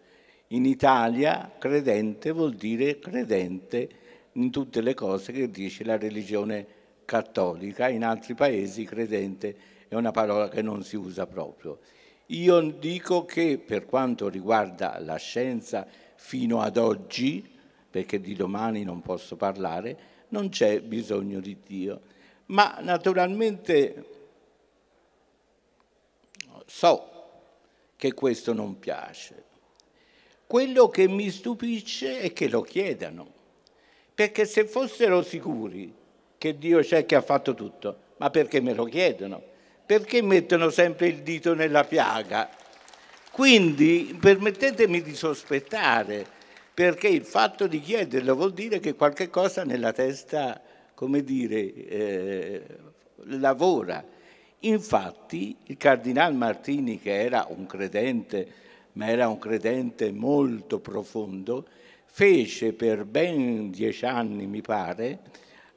In Italia credente vuol dire credente in tutte le cose che dice la religione cattolica, in altri paesi credente è una parola che non si usa proprio. Io dico che per quanto riguarda la scienza fino ad oggi, perché di domani non posso parlare, non c'è bisogno di Dio. Ma naturalmente so che questo non piace. Quello che mi stupisce è che lo chiedano, perché se fossero sicuri che Dio c'è che ha fatto tutto, ma perché me lo chiedono? perché mettono sempre il dito nella piaga. Quindi permettetemi di sospettare, perché il fatto di chiederlo vuol dire che qualche cosa nella testa, come dire, eh, lavora. Infatti il cardinal Martini, che era un credente, ma era un credente molto profondo, fece per ben dieci anni, mi pare,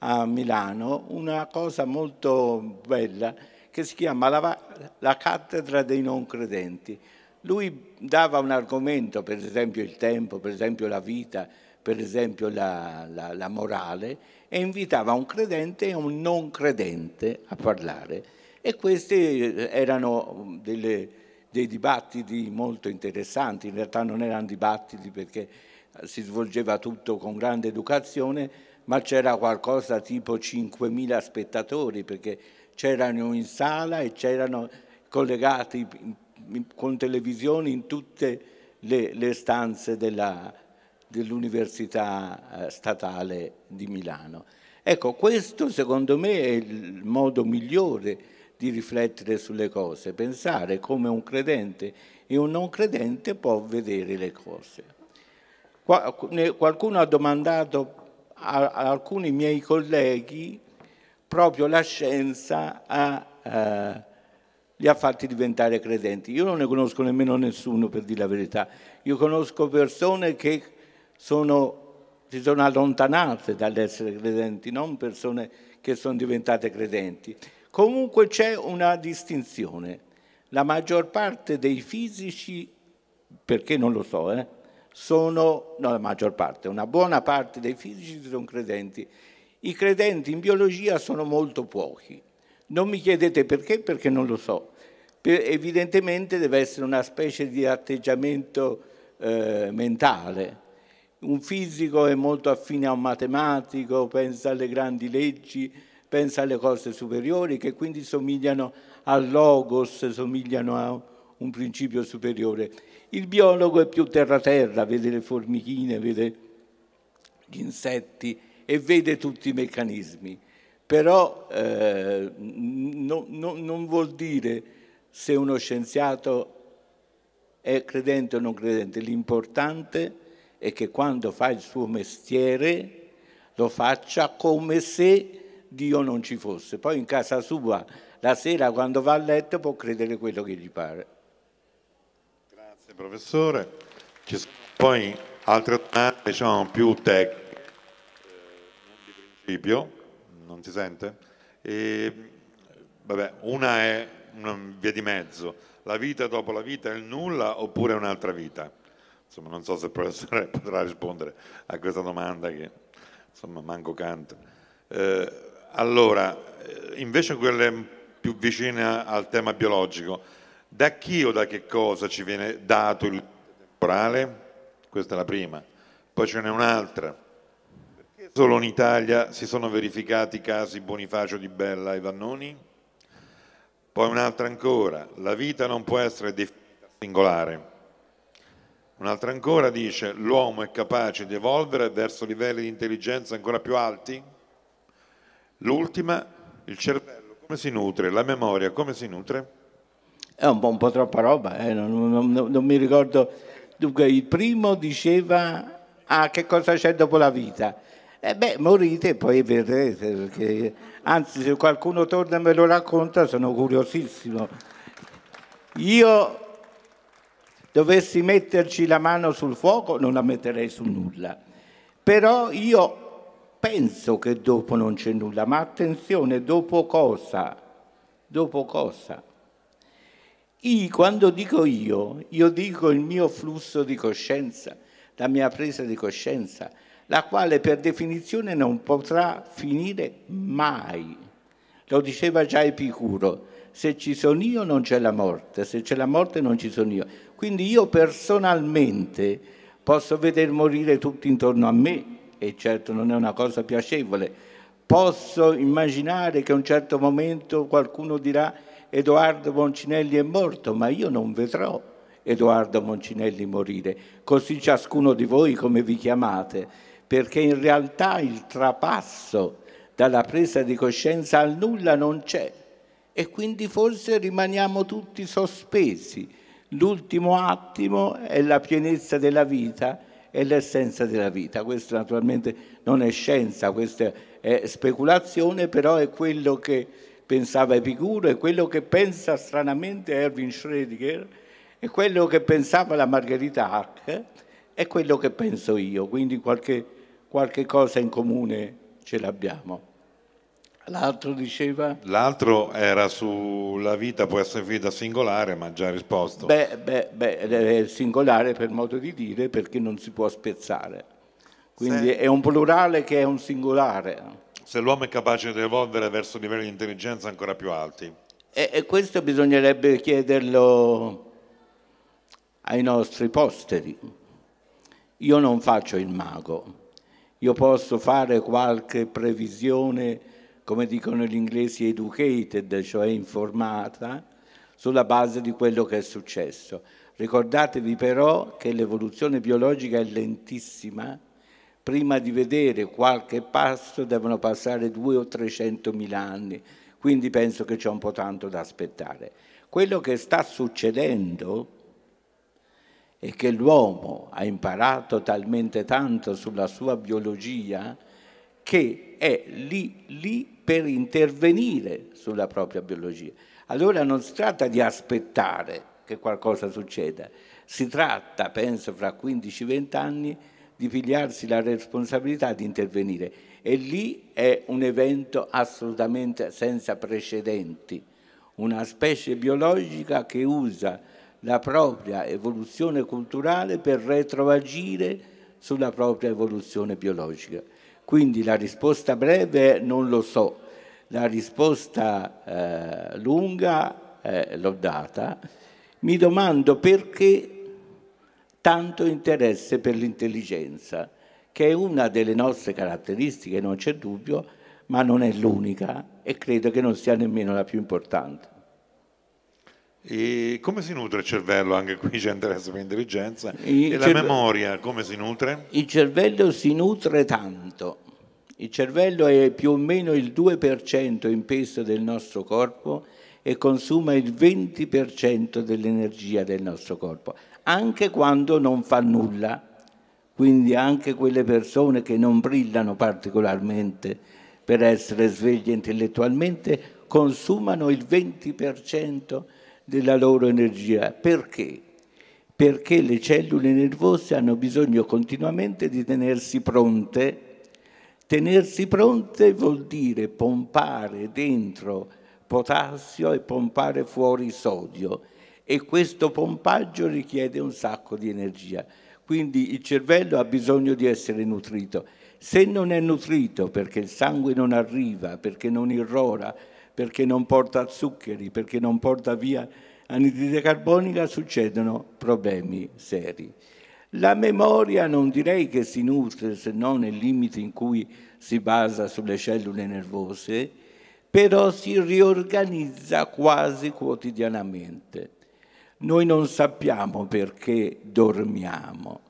a Milano una cosa molto bella, che si chiama la, la cattedra dei non credenti. Lui dava un argomento, per esempio il tempo, per esempio la vita, per esempio la, la, la, morale, e invitava un credente e un non credente a parlare. E questi eh, erano mm, delle, dei dibattiti molto interessanti, in realtà non erano dibattiti perché eh, si svolgeva tutto con grande educazione, ma c'era qualcosa tipo 5.000 spettatori, perché c'erano in sala e c'erano collegati con televisioni in tutte le, le stanze dell'Università eh, Statale di Milano. Ecco, questo secondo me è il modo migliore di riflettere sulle cose, pensare come un credente e un non credente può vedere le cose. Qualcuno ha domandato a alcuni miei colleghi proprio la scienza ha, eh, li ha fatti diventare credenti. Io non ne conosco nemmeno nessuno, per dire la verità. Io conosco persone che sono, si sono allontanate dall'essere credenti, non persone che sono diventate credenti. Comunque c'è una distinzione. La maggior parte dei fisici, perché non lo so, eh, sono, no la maggior parte, una buona parte dei fisici sono credenti i credenti in biologia sono molto pochi. Non mi chiedete perché, perché non lo so. evidentemente deve essere una specie di atteggiamento eh, mentale. Un fisico è molto affine a un matematico, pensa alle grandi leggi, pensa alle cose superiori che quindi somigliano al logos, somigliano a un principio superiore. Il biologo è più terra-terra, vede le formichine, vede gli insetti, e vede tutti i meccanismi. Però eh, no, no, non vuol dire se uno scienziato è credente o non credente, l'importante è che quando fa il suo mestiere lo faccia come se Dio non ci fosse. Poi in casa sua, la sera quando va a letto, può credere quello che gli pare. Grazie professore. Ci sono poi altre domande diciamo, più tecniche. Scipio, non si sente? E, vabbè, una è una via di mezzo, la vita dopo la vita è il nulla oppure un'altra vita? Insomma, non so se il professore potrà rispondere a questa domanda che, insomma, manco Kant. Eh, allora, eh, invece quelle più vicine al tema biologico, da chi o da che cosa ci viene dato il temporale? Questa è la prima. Poi ce n'è un'altra Solo in Italia si sono verificati casi Bonifacio di Bella e Vannoni. Poi un'altra ancora, la vita non può essere definita singolare. Un'altra ancora dice l'uomo è capace di evolvere verso livelli di intelligenza ancora più alti. L'ultima, il cervello come si nutre, la memoria come si nutre. È un po', un po troppa roba, eh? non, non, non, non mi ricordo. Dunque, il primo diceva ah, che cosa c'è dopo la vita e eh, beh, morite e poi vedrete, perché, anzi se qualcuno torna e me lo racconta sono curiosissimo. Io dovessi metterci la mano sul fuoco non la metterei su nulla, però io penso che dopo non c'è nulla, ma attenzione, dopo cosa? Dopo cosa? Io, quando dico io, io dico il mio flusso di coscienza, la mia presa di coscienza, la quale per definizione non potrà finire mai. Lo diceva già Epicuro, se ci sono io non c'è la morte, se c'è la morte non ci sono io. Quindi io personalmente posso veder morire tutti intorno a me, e certo non è una cosa piacevole, posso immaginare che a un certo momento qualcuno dirà Edoardo Moncinelli è morto, ma io non vedrò Edoardo Moncinelli morire, così ciascuno di voi come vi chiamate perché in realtà il trapasso dalla presa di coscienza al nulla non c'è e quindi forse rimaniamo tutti sospesi. L'ultimo attimo è la pienezza della vita e l'essenza della vita. Questo naturalmente non è scienza, questa è speculazione, però è quello che pensava Epicuro, è quello che pensa stranamente Erwin Schrödinger, è quello che pensava la Margherita Hack, è quello che penso io, quindi qualche qualche cosa in comune ce l'abbiamo. L'altro diceva? L'altro era sulla vita può essere vita singolare, ma già risposto. Beh, beh, beh, singolare per modo di dire perché non si può spezzare. Quindi Se... è un plurale che è un singolare. Se l'uomo è capace di evolvere verso livelli di intelligenza ancora più alti. E, e questo bisognerebbe chiederlo ai nostri posteri. Io non faccio il mago io posso fare qualche previsione, come dicono gli inglesi, educated, cioè informata, sulla base di quello che è successo. Ricordatevi però che l'evoluzione biologica è lentissima, prima di vedere qualche passo devono passare due o trecentomila anni, quindi penso che c'è un po' tanto da aspettare. Quello che sta succedendo e che l'uomo ha imparato talmente tanto sulla sua biologia che è lì, lì per intervenire sulla propria biologia. Allora non si tratta di aspettare che qualcosa succeda, si tratta, penso, fra 15-20 anni di pigliarsi la responsabilità di intervenire e lì è un evento assolutamente senza precedenti, una specie biologica che usa la propria evoluzione culturale per retroagire sulla propria evoluzione biologica. Quindi la risposta breve è non lo so, la risposta eh, lunga eh, l'ho data. Mi domando perché tanto interesse per l'intelligenza, che è una delle nostre caratteristiche, non c'è dubbio, ma non è l'unica e credo che non sia nemmeno la più importante. E come si nutre il cervello? Anche qui c'è interesse per l'intelligenza. Il e la memoria come si nutre? Il cervello si nutre tanto. Il cervello è più o meno il 2% in peso del nostro corpo e consuma il 20% dell'energia del nostro corpo, anche quando non fa nulla. Quindi anche quelle persone che non brillano particolarmente per essere sveglie intellettualmente consumano il 20% della loro energia. Perché? Perché le cellule nervose hanno bisogno continuamente di tenersi pronte. Tenersi pronte vuol dire pompare dentro potassio e pompare fuori sodio e questo pompaggio richiede un sacco di energia. Quindi il cervello ha bisogno di essere nutrito. Se non è nutrito perché il sangue non arriva, perché non irrora, perché non porta zuccheri, perché non porta via anidride carbonica, succedono problemi seri. La memoria non direi che si nutre se non nel limite in cui si basa sulle cellule nervose, però si riorganizza quasi quotidianamente. Noi non sappiamo perché dormiamo.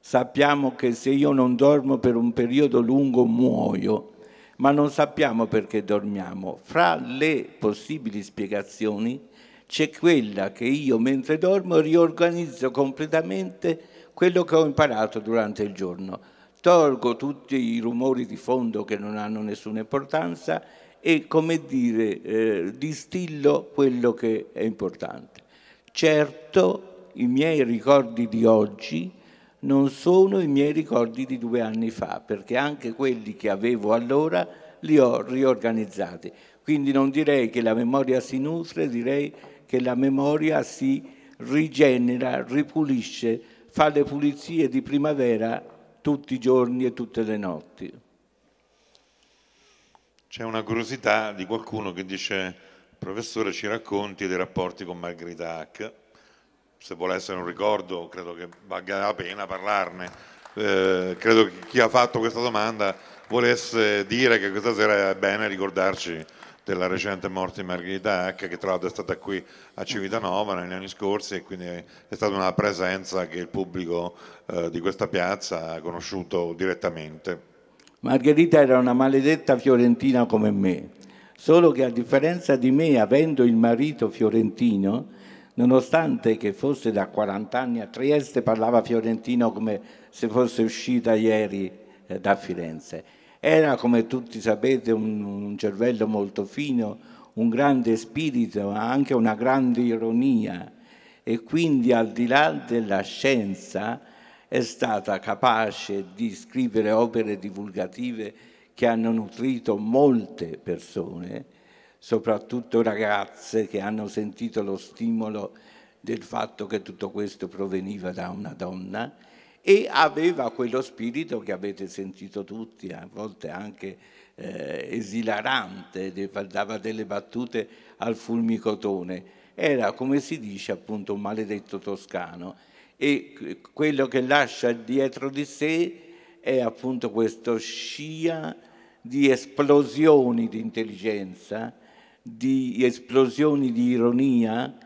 Sappiamo che se io non dormo per un periodo lungo muoio, ma non sappiamo perché dormiamo. Fra le possibili spiegazioni c'è quella che io mentre dormo riorganizzo completamente quello che ho imparato durante il giorno. Tolgo tutti i rumori di fondo che non hanno nessuna importanza e, come dire, eh, distillo quello che è importante. Certo, i miei ricordi di oggi non sono i miei ricordi di due anni fa, perché anche quelli che avevo allora li ho riorganizzati. Quindi non direi che la memoria si nutre, direi che la memoria si rigenera, ripulisce, fa le pulizie di primavera tutti i giorni e tutte le notti. C'è una curiosità di qualcuno che dice, professore ci racconti dei rapporti con Margherita Hack, se vuole essere un ricordo credo che valga la pena parlarne. Eh, credo che chi ha fatto questa domanda volesse dire che questa sera è bene ricordarci della recente morte di Margherita H che tra l'altro è stata qui a Civitanova negli anni scorsi e quindi è stata una presenza che il pubblico eh, di questa piazza ha conosciuto direttamente. Margherita era una maledetta fiorentina come me, solo che a differenza di me, avendo il marito fiorentino, nonostante che fosse da 40 anni a Trieste, parlava fiorentino come se fosse uscita ieri eh, da Firenze. Era, come tutti sapete, un, un cervello molto fino, un grande spirito, ma anche una grande ironia e quindi al di là della scienza è stata capace di scrivere opere divulgative che hanno nutrito molte persone soprattutto ragazze che hanno sentito lo stimolo del fatto che tutto questo proveniva da una donna e aveva quello spirito che avete sentito tutti, a volte anche eh, esilarante, dava delle battute al fulmicotone. Era, come si dice, appunto un maledetto toscano e quello che lascia dietro di sé è appunto questo scia di esplosioni di intelligenza di esplosioni di ironia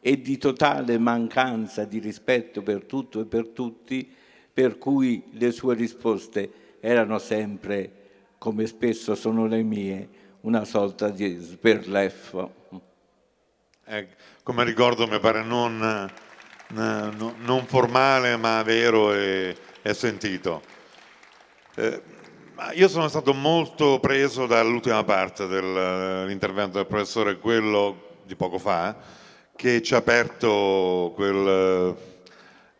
e di totale mancanza di rispetto per tutto e per tutti, per cui le sue risposte erano sempre, come spesso sono le mie, una sorta di sberleffo. Eh, come ricordo mi pare non, eh, non formale ma vero e, e sentito. Eh, io sono stato molto preso dall'ultima parte dell'intervento eh, del professore, quello di poco fa, che ci ha aperto quel, eh,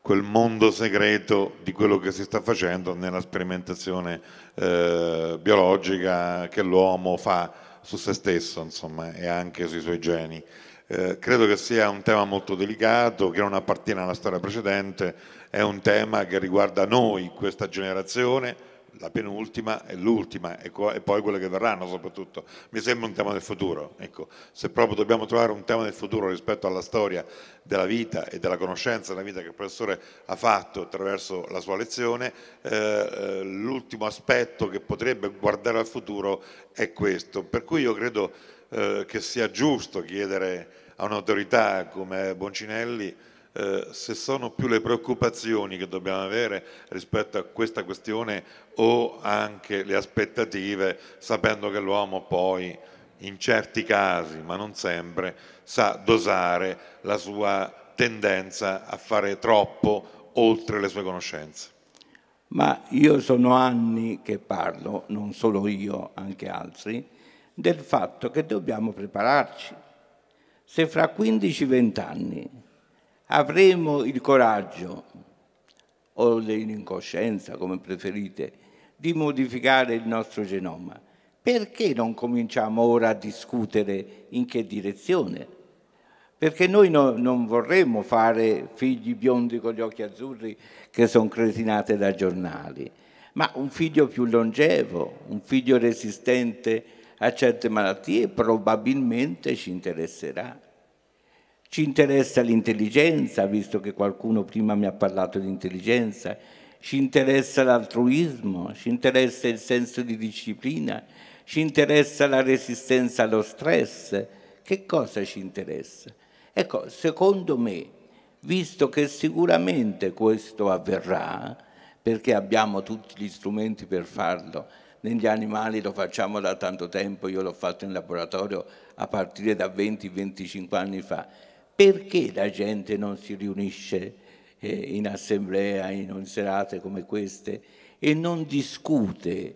quel mondo segreto di quello che si sta facendo nella sperimentazione eh, biologica che l'uomo fa su se stesso insomma, e anche sui suoi geni. Eh, credo che sia un tema molto delicato, che non appartiene alla storia precedente, è un tema che riguarda noi, questa generazione, la penultima e l'ultima e, e, poi quelle che verranno soprattutto. Mi sembra un tema del futuro. Ecco, se proprio dobbiamo trovare un tema del futuro rispetto alla storia della vita e della conoscenza della vita che il professore ha fatto attraverso la sua lezione, eh, eh, l'ultimo aspetto che potrebbe guardare al futuro è questo. Per cui io credo eh, che sia giusto chiedere a un'autorità come Boncinelli eh, se sono più le preoccupazioni che dobbiamo avere rispetto a questa questione o anche le aspettative, sapendo che l'uomo poi in certi casi, ma non sempre, sa dosare la sua tendenza a fare troppo oltre le sue conoscenze. Ma io sono anni che parlo, non solo io, anche altri, del fatto che dobbiamo prepararci. Se fra 15-20 anni avremo il coraggio, o l'incoscienza come preferite, di modificare il nostro genoma. Perché non cominciamo ora a discutere in che direzione? Perché noi no, non vorremmo fare figli biondi con gli occhi azzurri che sono cretinate da giornali, ma un figlio più longevo, un figlio resistente a certe malattie probabilmente ci interesserà. Ci interessa l'intelligenza, visto che qualcuno prima mi ha parlato di intelligenza, ci interessa l'altruismo, ci interessa il senso di disciplina, ci interessa la resistenza allo stress. Che cosa ci interessa? Ecco, secondo me, visto che sicuramente questo avverrà, perché abbiamo tutti gli strumenti per farlo, negli animali lo facciamo da tanto tempo, io l'ho fatto in laboratorio a partire da 20-25 anni fa, perché la gente non si riunisce eh, in assemblea, in serate come queste e non discute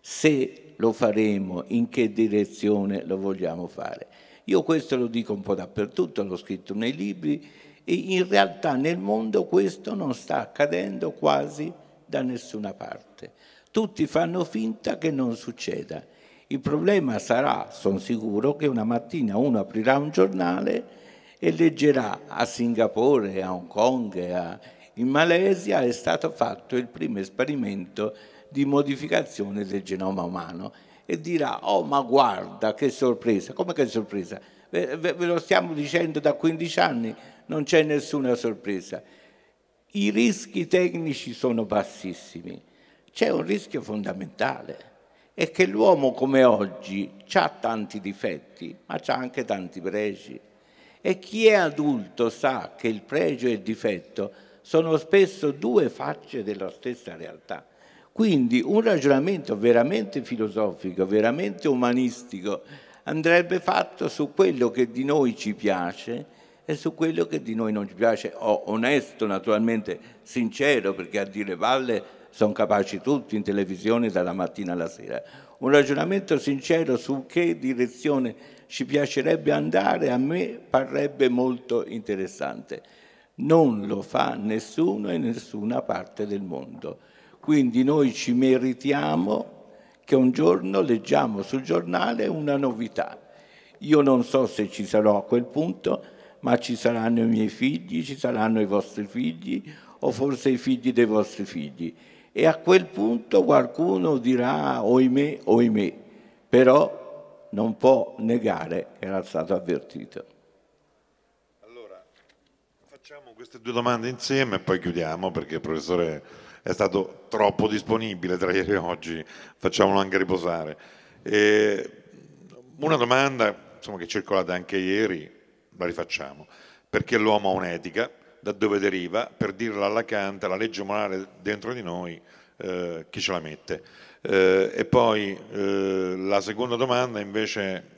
se lo faremo, in che direzione lo vogliamo fare. Io questo lo dico un po' dappertutto, l'ho scritto nei libri e in realtà nel mondo questo non sta accadendo quasi da nessuna parte. Tutti fanno finta che non succeda. Il problema sarà, sono sicuro, che una mattina uno aprirà un giornale e leggerà a Singapore, a Hong Kong, a... in Malesia è stato fatto il primo esperimento di modificazione del genoma umano e dirà oh ma guarda che sorpresa, come che sorpresa? Ve, ve, lo stiamo dicendo da 15 anni, non c'è nessuna sorpresa. I rischi tecnici sono bassissimi, c'è un rischio fondamentale, è che l'uomo come oggi ha tanti difetti, ma ha anche tanti pregi e chi è adulto sa che il pregio e il difetto sono spesso due facce della stessa realtà. Quindi un ragionamento veramente filosofico, veramente umanistico, andrebbe fatto su quello che di noi ci piace e su quello che di noi non ci piace, o onesto naturalmente, sincero, perché a dire valle sono capaci tutti in televisione dalla mattina alla sera. Un ragionamento sincero su che direzione ci piacerebbe andare, a me parrebbe molto interessante. Non lo fa nessuno in nessuna parte del mondo. Quindi noi ci meritiamo che un giorno leggiamo sul giornale una novità. Io non so se ci sarò a quel punto, ma ci saranno i miei figli, ci saranno i vostri figli o forse i figli dei vostri figli. E a quel punto qualcuno dirà, oimè, oimè, però non può negare che era stato avvertito. Allora, facciamo queste due domande insieme e poi chiudiamo perché il professore è stato troppo disponibile tra ieri e oggi, facciamolo anche riposare. E una domanda insomma, che è circolata anche ieri, la rifacciamo. Perché l'uomo ha un'etica? Da dove deriva? Per dirla alla Kant, la legge morale dentro di noi, eh, chi ce la mette? Eh, e poi eh, la seconda domanda invece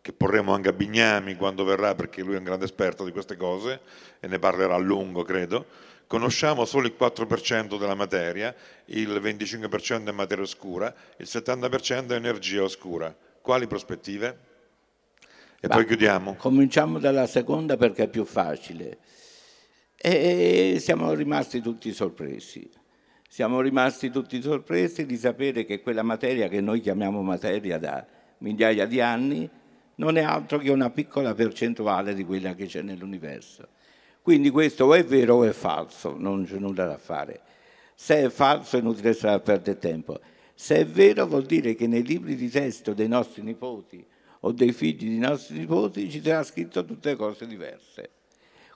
che porremo anche a Bignami quando verrà perché lui è un grande esperto di queste cose e ne parlerà a lungo credo, conosciamo solo il 4% della materia, il 25% è materia oscura, il 70% è energia oscura. Quali prospettive? E Va, poi chiudiamo. Cominciamo dalla seconda perché è più facile. E siamo rimasti tutti sorpresi. Siamo rimasti tutti sorpresi di sapere che quella materia che noi chiamiamo materia da migliaia di anni non è altro che una piccola percentuale di quella che c'è nell'universo. Quindi questo o è vero o è falso, non c'è nulla da fare. Se è falso è inutile stare a perdere tempo. Se è vero vuol dire che nei libri di testo dei nostri nipoti o dei figli dei nostri nipoti ci sarà scritto tutte cose diverse.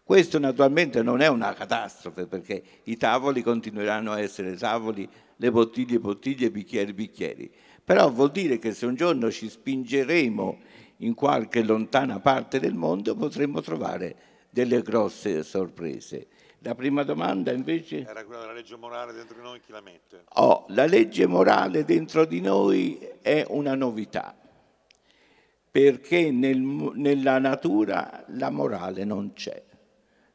Questo naturalmente non è una catastrofe perché i tavoli continueranno a essere tavoli, le bottiglie bottiglie, bicchieri bicchieri, però vuol dire che se un giorno ci spingeremo in qualche lontana parte del mondo potremmo trovare delle grosse sorprese. La prima domanda invece... Era quella della legge morale dentro di noi, chi la mette? Oh, la legge morale dentro di noi è una novità, perché nel, nella natura la morale non c'è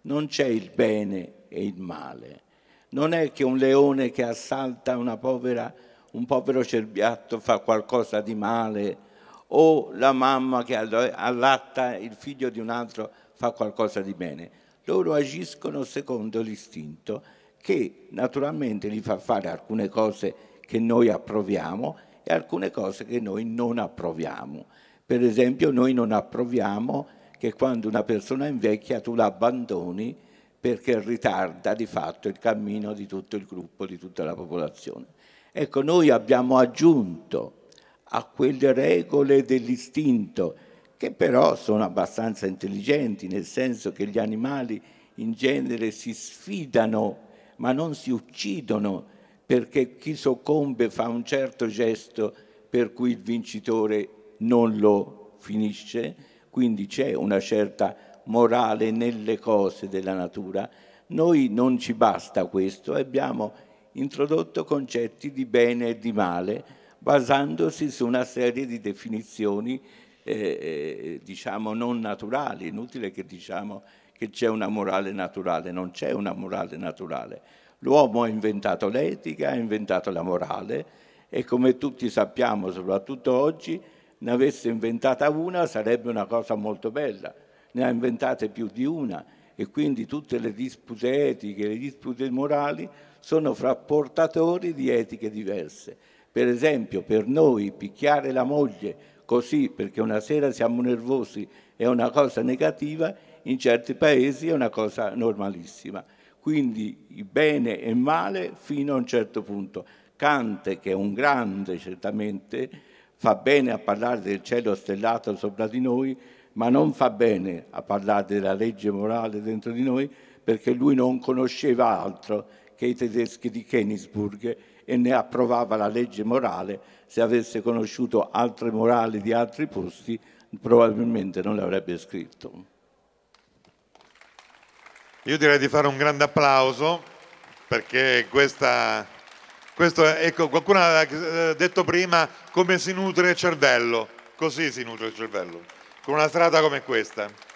non c'è il bene e il male. Non è che un leone che assalta povera, un povero cerbiatto fa qualcosa di male o la mamma che allatta il figlio di un altro fa qualcosa di bene. Loro agiscono secondo l'istinto che naturalmente gli fa fare alcune cose che noi approviamo e alcune cose che noi non approviamo. Per esempio noi non approviamo che quando una persona invecchia tu la abbandoni perché ritarda di fatto il cammino di tutto il gruppo, di tutta la popolazione. Ecco, noi abbiamo aggiunto a quelle regole dell'istinto, che però sono abbastanza intelligenti, nel senso che gli animali in genere si sfidano, ma non si uccidono, perché chi soccombe fa un certo gesto per cui il vincitore non lo finisce, quindi c'è una certa morale nelle cose della natura. Noi non ci basta questo, abbiamo introdotto concetti di bene e di male basandosi su una serie di definizioni eh, eh, diciamo non naturali, inutile che diciamo che c'è una morale naturale, non c'è una morale naturale. L'uomo ha inventato l'etica, ha inventato la morale e come tutti sappiamo, soprattutto oggi, ne avesse inventata una sarebbe una cosa molto bella, ne ha inventate più di una e quindi tutte le dispute etiche, le dispute morali sono fra portatori di etiche diverse. Per esempio, per noi picchiare la moglie così perché una sera siamo nervosi è una cosa negativa, in certi paesi è una cosa normalissima. Quindi il bene e il male fino a un certo punto. Kant, che è un grande certamente fa bene a parlare del cielo stellato sopra di noi, ma non fa bene a parlare della legge morale dentro di noi perché lui non conosceva altro che i tedeschi di Königsburg e ne approvava la legge morale. Se avesse conosciuto altre morali di altri posti, probabilmente non le avrebbe scritto. Io direi di fare un grande applauso perché questa questo, ecco, qualcuno ha eh, detto prima come si nutre il cervello, così si nutre il cervello, con una strada come questa.